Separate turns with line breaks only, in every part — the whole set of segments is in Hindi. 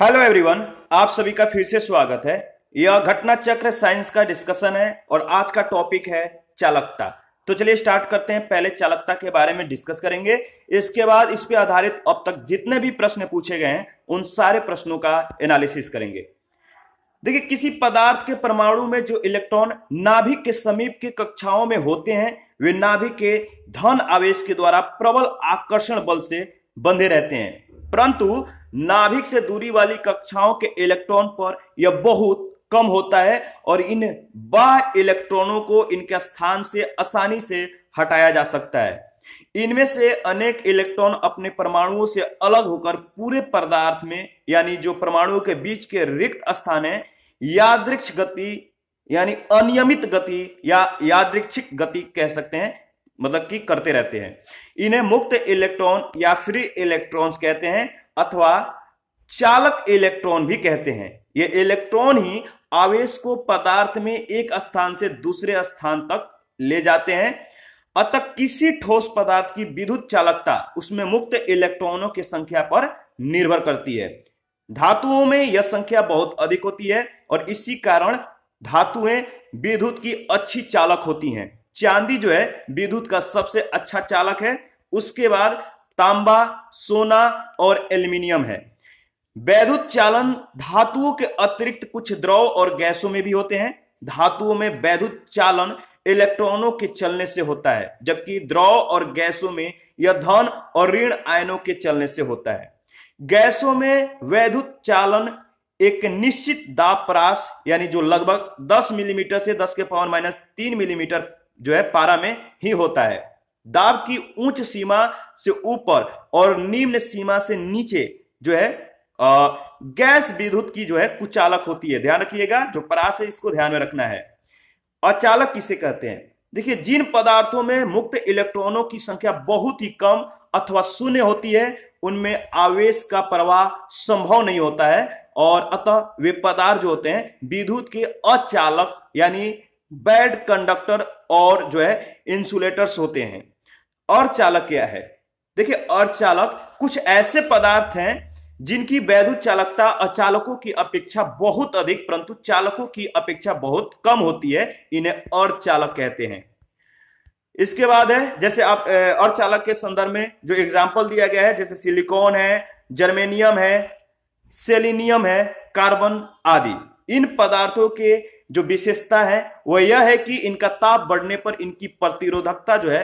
हेलो एवरीवन आप सभी का फिर से स्वागत है यह घटना चक्र साइंस का डिस्कशन है और आज का टॉपिक है चालकता तो चलिए स्टार्ट करते हैं पहले चालकता के बारे में डिस्कस करेंगे इसके बाद इस पर आधारित अब तक जितने भी प्रश्न पूछे गए हैं उन सारे प्रश्नों का एनालिसिस करेंगे देखिए किसी पदार्थ के परमाणु में जो इलेक्ट्रॉन नाभिक के समीप के कक्षाओं में होते हैं वे नाभिक के धन आवेश के द्वारा प्रबल आकर्षण बल से बंधे रहते हैं परंतु नाभिक से दूरी वाली कक्षाओं के इलेक्ट्रॉन पर यह बहुत कम होता है और इन बाह इलेक्ट्रॉनों को इनके स्थान से आसानी से हटाया जा सकता है इनमें से अनेक इलेक्ट्रॉन अपने परमाणुओं से अलग होकर पूरे पदार्थ में यानी जो परमाणुओं के बीच के रिक्त स्थान है यादृक्ष गति यानी अनियमित गति या यादृक्षिक गति कह सकते हैं मतलब कि करते रहते हैं इन्हें मुक्त इलेक्ट्रॉन या फ्री इलेक्ट्रॉन्स कहते हैं अथवा चालक इलेक्ट्रॉन भी कहते हैं ये इलेक्ट्रॉन ही आवेश को पदार्थ में एक स्थान से दूसरे स्थान तक ले जाते हैं अतः किसी ठोस पदार्थ की विद्युत चालकता उसमें मुक्त इलेक्ट्रॉनों की संख्या पर निर्भर करती है धातुओं में यह संख्या बहुत अधिक होती है और इसी कारण धातुएं विद्युत की अच्छी चालक होती हैं चांदी जो है विद्युत का सबसे अच्छा चालक है उसके बाद तांबा सोना और एल्यूमिनियम है वैद्युत चालन धातुओं के अतिरिक्त कुछ द्रव और गैसों में भी होते हैं धातुओं में वैद्युत चालन इलेक्ट्रॉनों के चलने से होता है जबकि द्रव और गैसों में यह धन और ऋण आयनों के चलने से होता है गैसों में वैद्युत चालन एक निश्चित दाब परास यानी जो लगभग 10 मिलीमीटर से 10 के पावर माइनस तीन मिलीमीटर जो है पारा में ही होता है दाब की उच्च सीमा से ऊपर और निम्न सीमा से नीचे जो है आ, गैस विद्युत की जो है कुचालक होती है ध्यान रखिएगा जो परास है इसको ध्यान में रखना है अचालक किसे कहते हैं देखिए जिन पदार्थों में मुक्त इलेक्ट्रॉनों की संख्या बहुत ही कम अथवा शून्य होती है उनमें आवेश का प्रवाह संभव नहीं होता है और अतः वे पदार्थ जो होते हैं विद्युत के अचालक यानी बैड कंडक्टर और जो है इंसुलेटर्स होते हैं और चालक क्या है देखिए चालक कुछ ऐसे पदार्थ हैं जिनकी वैद्युत चालकता अचालकों की अपेक्षा बहुत अधिक परंतु चालकों की अपेक्षा बहुत कम होती है इन्हें और चालक कहते हैं इसके बाद है जैसे आप और चालक के संदर्भ में जो एग्जाम्पल दिया गया है जैसे सिलिकॉन है जर्मेनियम है सेलिनियम है कार्बन आदि इन पदार्थों के जो विशेषता है वह यह है कि इनका ताप बढ़ने पर इनकी प्रतिरोधकता जो है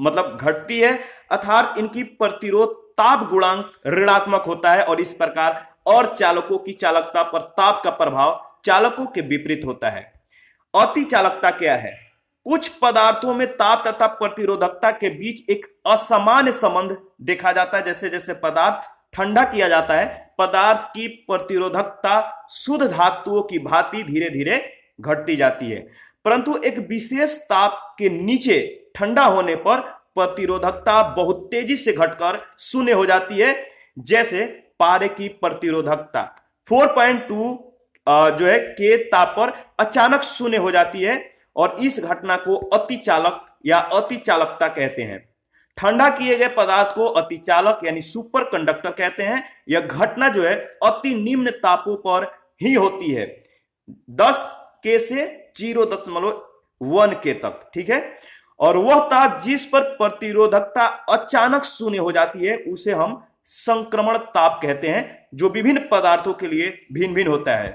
मतलब घटती है अर्थात इनकी प्रतिरोध ताप गुणांक ऋणात्मक होता है और इस प्रकार और चालकों की चालकता पर ताप का प्रभाव चालकों के विपरीत होता है अति चालकता क्या है कुछ पदार्थों में ताप तथा प्रतिरोधकता के बीच एक असामान्य संबंध देखा जाता है जैसे जैसे पदार्थ ठंडा किया जाता है पदार्थ की प्रतिरोधकता शुद्ध धातुओं की भांति धीरे धीरे घटती जाती है परंतु एक विशेष ताप के नीचे ठंडा होने पर प्रतिरोधकता बहुत तेजी से घटकर शून्य हो जाती है जैसे पारे की प्रतिरोधकता 4.2 जो है के ताप पर अचानक शून्य हो जाती है और इस घटना को अति चालक या अति चालकता कहते हैं ठंडा किए गए पदार्थ को अतिचालक यानी सुपर कंडक्टर कहते हैं यह घटना जो है अति निम्न तापों पर ही होती है दस के से जीरो दशमलव वन के तक ठीक है और वह ताप जिस पर प्रतिरोधकता अचानक शून्य हो जाती है उसे हम संक्रमण ताप कहते हैं जो विभिन्न पदार्थों के लिए भिन्न भिन्न होता है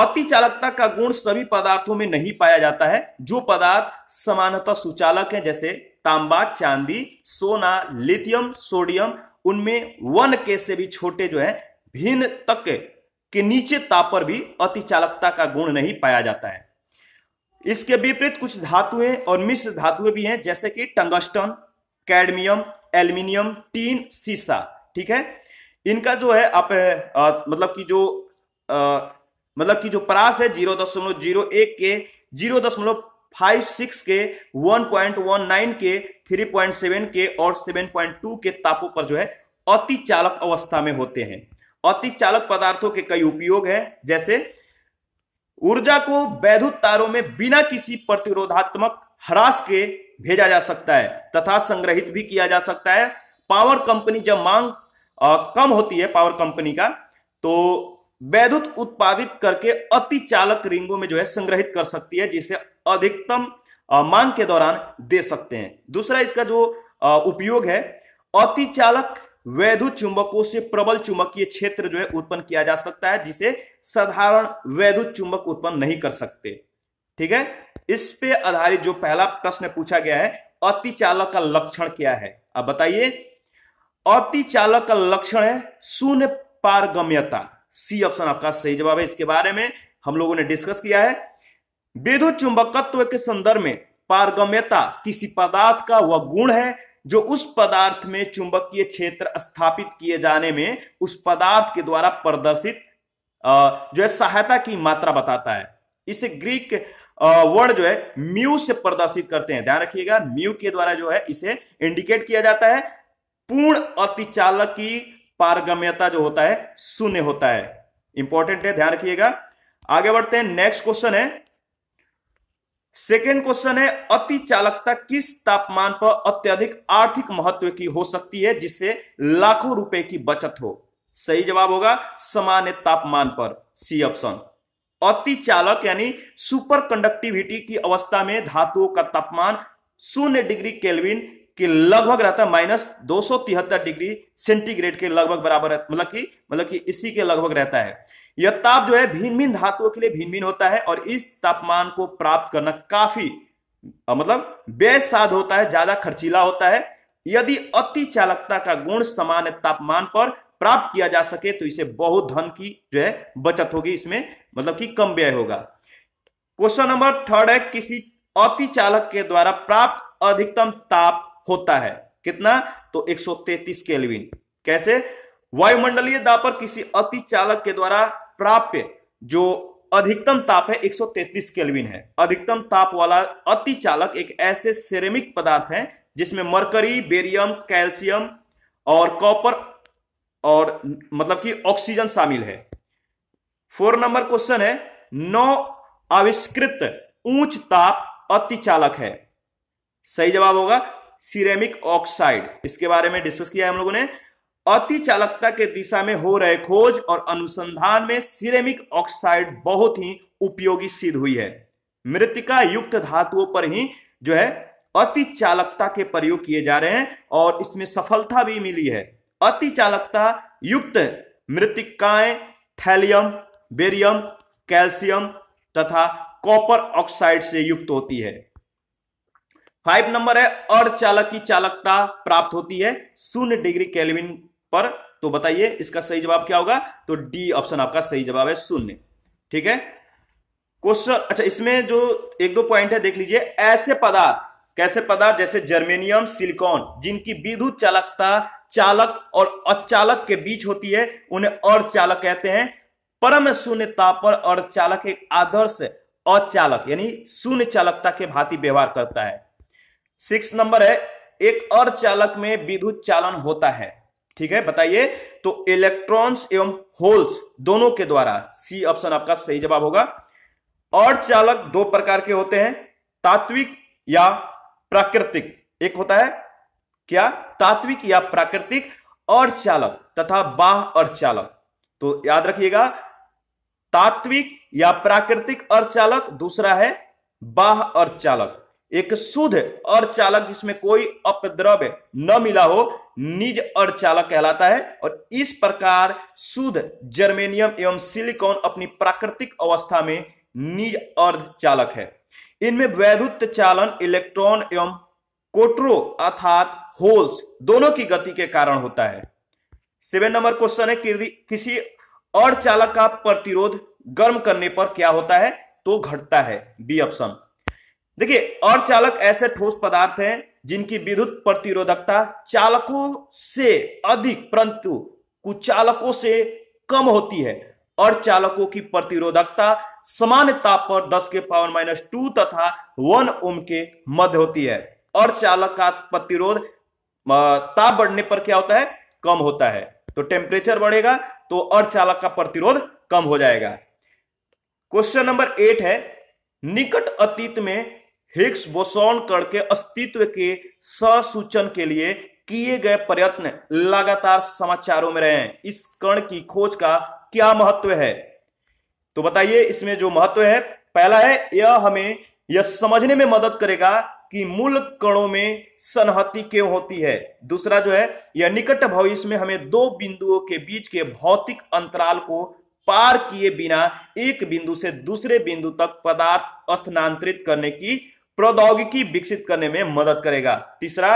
अति चालकता का गुण सभी पदार्थों में नहीं पाया जाता है जो पदार्थ समानता सुचालक है जैसे तांबा चांदी सोना लिथियम सोडियम उनमें वन के से भी छोटे जो है भिन्न तक के नीचे ताप पर भी चालकता का गुण नहीं पाया जाता है इसके विपरीत कुछ धातुएं और मिश्र धातुएं भी हैं जैसे कि टंगस्टन कैडमियम एल्यूमिनियम टीन सीसा ठीक है इनका जो है आप आ, मतलब कि जो आ, मतलब कि जो परास है जीरो दशमलव जीरो एक के जीरो दशमलव फाइव सिक्स के वन पॉइंट वन नाइन के थ्री पॉइंट सेवन के और सेवन पॉइंट टू के तापों पर जो है अति चालक अवस्था में होते हैं अति चालक पदार्थों के कई उपयोग हैं जैसे ऊर्जा को वैद्युत तारों में बिना किसी प्रतिरोधात्मक ह्रास के भेजा जा सकता है तथा संग्रहित भी किया जा सकता है पावर कंपनी जब मांग आ, कम होती है पावर कंपनी का तो वैद्युत उत्पादित करके अति चालक रिंगों में जो है संग्रहित कर सकती है जिसे अधिकतम मांग के दौरान दे सकते हैं दूसरा इसका जो उपयोग है अति चालक वैद्युत चुंबकों से प्रबल चुंबकीय क्षेत्र जो है उत्पन्न किया जा सकता है जिसे साधारण वैद्युत चुंबक उत्पन्न नहीं कर सकते ठीक है इस पे आधारित जो पहला प्रश्न पूछा गया है अति चालक का लक्षण क्या है अब बताइए अति चालक का लक्षण है शून्य पारगम्यता सी ऑप्शन आपका सही जवाब है इसके बारे में हम लोगों ने डिस्कस किया है विद्युत चुंबकत्व के संदर्भ में पारगम्यता किसी पदार्थ का वह गुण है जो उस पदार्थ में चुंबकीय क्षेत्र स्थापित किए जाने में उस पदार्थ के द्वारा प्रदर्शित जो है सहायता की मात्रा बताता है इसे ग्रीक वर्ड जो है म्यू से प्रदर्शित करते हैं ध्यान रखिएगा म्यू के द्वारा जो है इसे इंडिकेट किया जाता है पूर्ण अतिचालक की पारगम्यता जो होता है शून्य होता है इंपॉर्टेंट है ध्यान रखिएगा आगे बढ़ते हैं नेक्स्ट क्वेश्चन है सेकेंड क्वेश्चन है अति चालकता किस तापमान पर अत्यधिक आर्थिक महत्व की हो सकती है जिससे लाखों रुपए की बचत हो सही जवाब होगा सामान्य तापमान पर सी ऑप्शन अति चालक यानी सुपर कंडक्टिविटी की अवस्था में धातुओं का तापमान शून्य डिग्री केल्विन कि लगभग रहता है माइनस दो डिग्री सेंटीग्रेड के लगभग बराबर मतलब कि मतलब कि इसी के लगभग रहता है यह ताप जो है भिन्न भिन्न धातुओं के लिए भिन्न भिन्न होता है और इस तापमान को प्राप्त करना काफी मतलब बेसाध होता है ज्यादा खर्चीला होता है यदि अति चालकता का गुण सामान्य तापमान पर प्राप्त किया जा सके तो इसे बहुत धन की जो है बचत होगी इसमें मतलब कि कम व्यय होगा क्वेश्चन नंबर थर्ड है किसी अति चालक के द्वारा प्राप्त अधिकतम ताप होता है कितना तो 133 केल्विन कैसे वायुमंडलीय दाब पर किसी अति चालक के द्वारा प्राप्य जो अधिकतम ताप है 133 केल्विन है अधिकतम ताप वाला अति चालक एक ऐसे सेरेमिक पदार्थ है जिसमें मरकरी बेरियम कैल्शियम और कॉपर और मतलब कि ऑक्सीजन शामिल है फोर नंबर क्वेश्चन है नौ आविष्कृत उच्च ताप अति चालक है सही जवाब होगा सिरेमिक ऑक्साइड इसके बारे में डिस्कस किया हम लोगों ने अति चालकता के दिशा में हो रहे खोज और अनुसंधान में सिरेमिक ऑक्साइड बहुत ही उपयोगी सिद्ध हुई है मृतिका युक्त धातुओं पर ही जो है अति चालकता के प्रयोग किए जा रहे हैं और इसमें सफलता भी मिली है अति चालकता युक्त मृतिकाएं थैलियम बेरियम कैल्शियम तथा कॉपर ऑक्साइड से युक्त होती है फाइव नंबर है और चालक की चालकता प्राप्त होती है शून्य डिग्री केल्विन पर तो बताइए इसका सही जवाब क्या होगा तो डी ऑप्शन आपका सही जवाब है शून्य ठीक है क्वेश्चन अच्छा इसमें जो एक दो पॉइंट है देख लीजिए ऐसे पदार्थ कैसे पदार्थ जैसे जर्मेनियम सिलिकॉन जिनकी विद्युत चालकता चालक और अचालक के बीच होती है उन्हें अर्धचालक कहते हैं परम शून्य ताप पर अर्धचालक एक आदर्श अचालक यानी शून्य चालकता के भांति व्यवहार करता है सिक्स नंबर है एक अर्चालक में विद्युत चालन होता है ठीक है बताइए तो इलेक्ट्रॉन्स एवं होल्स दोनों के द्वारा सी ऑप्शन आपका सही जवाब होगा चालक दो प्रकार के होते हैं तात्विक या प्राकृतिक एक होता है क्या तात्विक या प्राकृतिक और चालक तथा बाह और चालक तो याद रखिएगा तात्विक या प्राकृतिक और चालक दूसरा है बाह और चालक एक शुद्ध चालक जिसमें कोई अपद्रव्य न मिला हो निज चालक कहलाता है और इस प्रकार शुद्ध जर्मेनियम एवं सिलिकॉन अपनी प्राकृतिक अवस्था में निज चालक है इनमें वैद्युत चालन इलेक्ट्रॉन एवं कोट्रो अर्थात होल्स दोनों की गति के कारण होता है सेवन नंबर क्वेश्चन है किसी चालक का प्रतिरोध गर्म करने पर क्या होता है तो घटता है बी ऑप्शन देखिए चालक ऐसे ठोस पदार्थ हैं जिनकी विद्युत प्रतिरोधकता चालकों से अधिक परंतु कुचालकों से कम होती है और चालकों की प्रतिरोधकता समान ताप पर 10 के पावर माइनस टू तथा वन ओम के मध्य होती है और चालक का प्रतिरोध ताप बढ़ने पर क्या होता है कम होता है तो टेम्परेचर बढ़ेगा तो और चालक का प्रतिरोध कम हो जाएगा क्वेश्चन नंबर एट है निकट अतीत में हिग्स बोसोन कण के अस्तित्व के ससूचन के लिए किए गए प्रयत्न लगातार समाचारों में रहे हैं इस कण की खोज का क्या महत्व है तो बताइए इसमें जो महत्व है पहला है यह हमें यह समझने में मदद करेगा कि मूल कणों में सनहति क्यों होती है दूसरा जो है यह निकट भविष्य में हमें दो बिंदुओं के बीच के भौतिक अंतराल को पार किए बिना एक बिंदु से दूसरे बिंदु तक पदार्थ स्थानांतरित करने की प्रौद्योगिकी विकसित करने में मदद करेगा तीसरा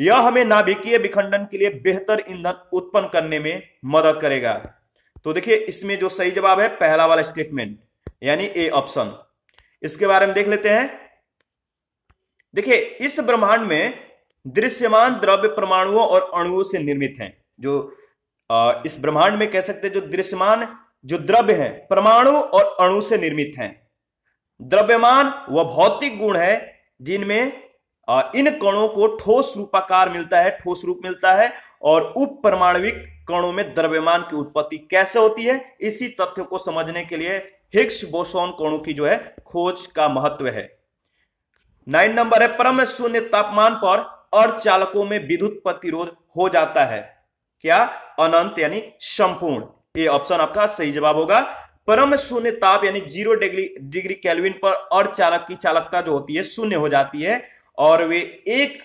यह हमें नाभिकीय विखंडन के लिए बेहतर ईंधन उत्पन्न करने में मदद करेगा तो देखिए इसमें जो सही जवाब है पहला वाला स्टेटमेंट यानी ए ऑप्शन इसके बारे में देख लेते हैं देखिए इस ब्रह्मांड में दृश्यमान द्रव्य परमाणुओं और अणुओं से निर्मित हैं जो इस ब्रह्मांड में कह सकते हैं जो दृश्यमान जो द्रव्य हैं परमाणु और अणु से निर्मित हैं द्रव्यमान वह भौतिक गुण है जिनमें इन कणों को ठोस रूपाकार मिलता है ठोस रूप मिलता है और उपपरमाणविक कणों में द्रव्यमान की उत्पत्ति कैसे होती है इसी तथ्य को समझने के लिए हिक्स बोसोन कणों की जो है खोज का महत्व है नाइन नंबर है परम शून्य तापमान पर अर्ध चालकों में विद्युत प्रतिरोध हो जाता है क्या अनंत यानी संपूर्ण ये ऑप्शन आपका सही जवाब होगा परम शून्य ताप यानी जीरो डिग्री डिग्री कैलविन पर और चालक की चालकता जो होती है शून्य हो जाती है और वे एक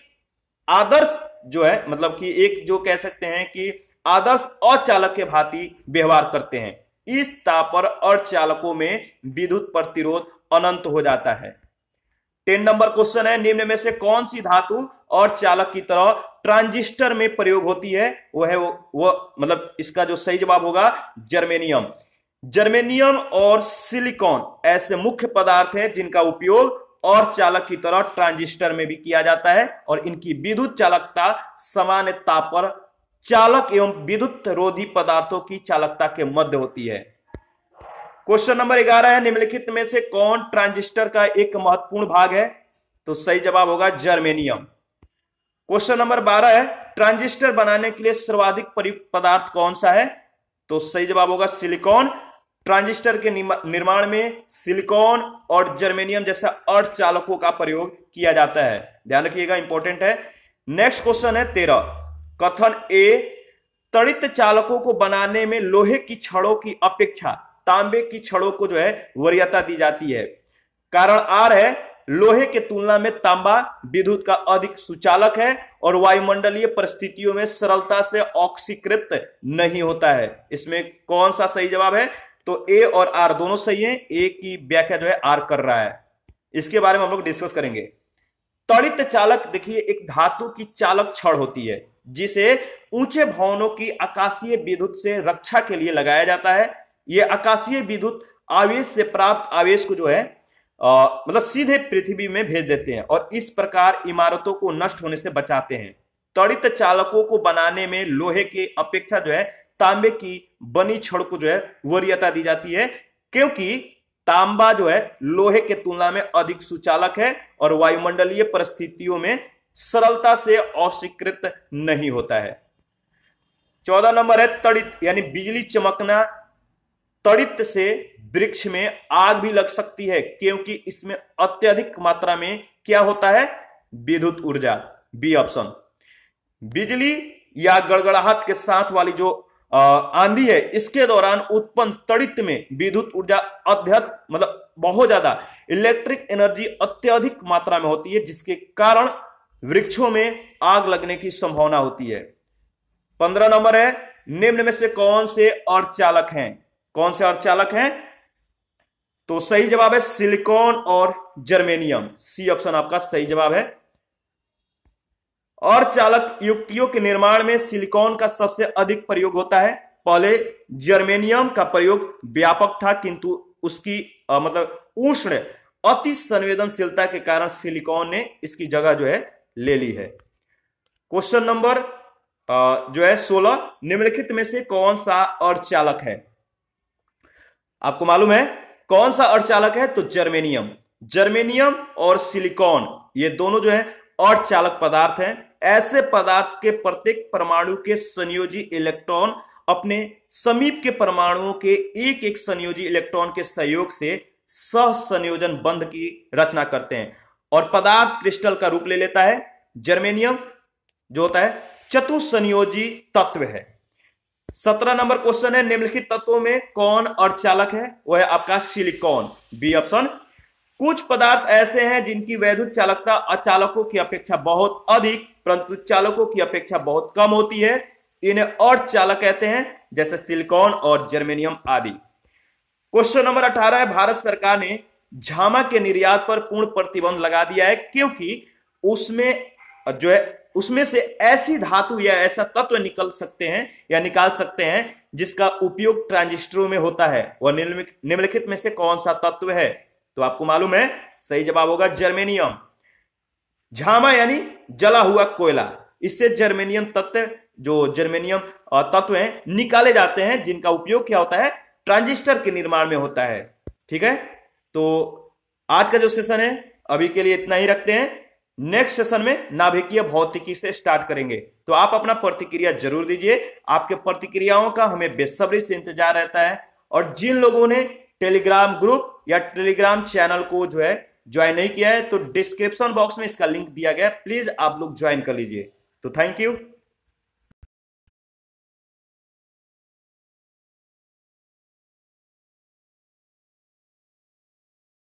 आदर्श जो है मतलब कि एक जो कह सकते हैं कि आदर्श अचालक के भांति व्यवहार करते हैं इस ताप पर चालकों में विद्युत प्रतिरोध अनंत हो जाता है टेन नंबर क्वेश्चन है निम्न में से कौन सी धातु और चालक की तरह ट्रांजिस्टर में प्रयोग होती है वह वो, वो मतलब इसका जो सही जवाब होगा जर्मेनियम जर्मेनियम और सिलिकॉन ऐसे मुख्य पदार्थ हैं जिनका उपयोग और चालक की तरह ट्रांजिस्टर में भी किया जाता है और इनकी विद्युत चालकता सामान्य ताप पर चालक एवं विद्युत रोधी पदार्थों की चालकता के मध्य होती है क्वेश्चन नंबर ग्यारह है निम्नलिखित में से कौन ट्रांजिस्टर का एक महत्वपूर्ण भाग है तो सही जवाब होगा जर्मेनियम क्वेश्चन नंबर बारह है ट्रांजिस्टर बनाने के लिए सर्वाधिक प्रयुक्त पदार्थ कौन सा है तो सही जवाब होगा सिलिकॉन ट्रांजिस्टर के निर्माण में सिलिकॉन और जर्मेनियम जैसा अर्धचालकों का प्रयोग किया जाता है ध्यान रखिएगा इंपॉर्टेंट है नेक्स्ट क्वेश्चन है तेरह कथन ए तड़ित चालकों को बनाने में लोहे की छड़ों की अपेक्षा तांबे की छड़ों को जो है वरीयता दी जाती है कारण आर है लोहे के तुलना में तांबा विद्युत का अधिक सुचालक है और वायुमंडलीय परिस्थितियों में सरलता से ऑक्सीकृत नहीं होता है इसमें कौन सा सही जवाब है तो ए और आर दोनों सही है ए की व्याख्या जो है आर कर रहा है इसके बारे में हम लोग डिस्कस करेंगे त्वरित चालक देखिए एक धातु की चालक छड़ होती है जिसे ऊंचे भवनों की आकाशीय विद्युत से रक्षा के लिए लगाया जाता है यह आकाशीय विद्युत आवेश से प्राप्त आवेश को जो है आ, मतलब सीधे पृथ्वी में भेज देते हैं और इस प्रकार इमारतों को नष्ट होने से बचाते हैं त्वरित चालकों को बनाने में लोहे के अपेक्षा जो है तांबे की बनी छड़ को जो है वरीयता दी जाती है क्योंकि तांबा जो है लोहे के तुलना में अधिक सुचालक है और वायुमंडलीय परिस्थितियों में सरलता से अस्वीकृत नहीं होता है चौदह नंबर है तड़ित यानी बिजली चमकना तड़ित से वृक्ष में आग भी लग सकती है क्योंकि इसमें अत्यधिक मात्रा में क्या होता है विद्युत ऊर्जा बी ऑप्शन बिजली या गड़गड़ाहट के साथ वाली जो आंधी है इसके दौरान उत्पन्न तड़ित में विद्युत ऊर्जा अत्यधिक मतलब बहुत ज्यादा इलेक्ट्रिक एनर्जी अत्यधिक मात्रा में होती है जिसके कारण वृक्षों में आग लगने की संभावना होती है पंद्रह नंबर है निम्न में से कौन से अर्चालक हैं कौन से अर्चालक हैं तो सही जवाब है सिलिकॉन और जर्मेनियम सी ऑप्शन आपका सही जवाब है और चालक युक्तियों के निर्माण में सिलिकॉन का सबसे अधिक प्रयोग होता है पहले जर्मेनियम का प्रयोग व्यापक था किंतु उसकी आ, मतलब उष्ण अति संवेदनशीलता के कारण सिलिकॉन ने इसकी जगह जो है ले ली है क्वेश्चन नंबर जो है सोलह निम्नलिखित में से कौन सा अर्चालक है आपको मालूम है कौन सा अर्चालक है तो जर्मेनियम जर्मेनियम और सिलिकॉन ये दोनों जो है अर्चालक पदार्थ हैं ऐसे पदार्थ के प्रत्येक परमाणु के संयोजी इलेक्ट्रॉन अपने समीप के परमाणुओं के एक एक संयोजी इलेक्ट्रॉन के सहयोग से संयोजन बंध की रचना करते हैं और पदार्थ क्रिस्टल का रूप ले लेता है जर्मेनियम जो होता है चतुसंयोजी तत्व है सत्रह नंबर क्वेश्चन है निम्नलिखित तत्वों में कौन चालक है वह है आपका सिलिकॉन बी ऑप्शन कुछ पदार्थ ऐसे हैं जिनकी वैद्युत चालकता अचालकों की अपेक्षा बहुत अधिक परंतु चालकों की अपेक्षा बहुत कम होती है इन्हें और चालक कहते हैं जैसे सिलिकॉन और जर्मेनियम आदि क्वेश्चन नंबर अठारह है भारत सरकार ने झामा के निर्यात पर पूर्ण प्रतिबंध लगा दिया है क्योंकि उसमें जो है उसमें से ऐसी धातु या ऐसा तत्व निकल सकते हैं या निकाल सकते हैं जिसका उपयोग ट्रांजिस्टरों में होता है वह निम्नलिखित में से कौन सा तत्व है तो आपको मालूम है सही जवाब होगा जर्मेनियम झामा यानी जला हुआ कोयला इससे जर्मेनियम तत्व जो जर्मेनियम तत्व हैं निकाले जाते हैं जिनका उपयोग क्या होता है ट्रांजिस्टर के निर्माण में होता है ठीक है तो आज का जो सेशन है अभी के लिए इतना ही रखते हैं नेक्स्ट सेशन में नाभिकीय भौतिकी से स्टार्ट करेंगे तो आप अपना प्रतिक्रिया जरूर दीजिए आपके प्रतिक्रियाओं का हमें बेसब्री से इंतजार रहता है और जिन लोगों ने टेलीग्राम ग्रुप या टेलीग्राम चैनल को जो है ज्वाइन नहीं किया है तो डिस्क्रिप्शन बॉक्स में इसका लिंक दिया गया है प्लीज आप लोग ज्वाइन कर लीजिए तो थैंक यू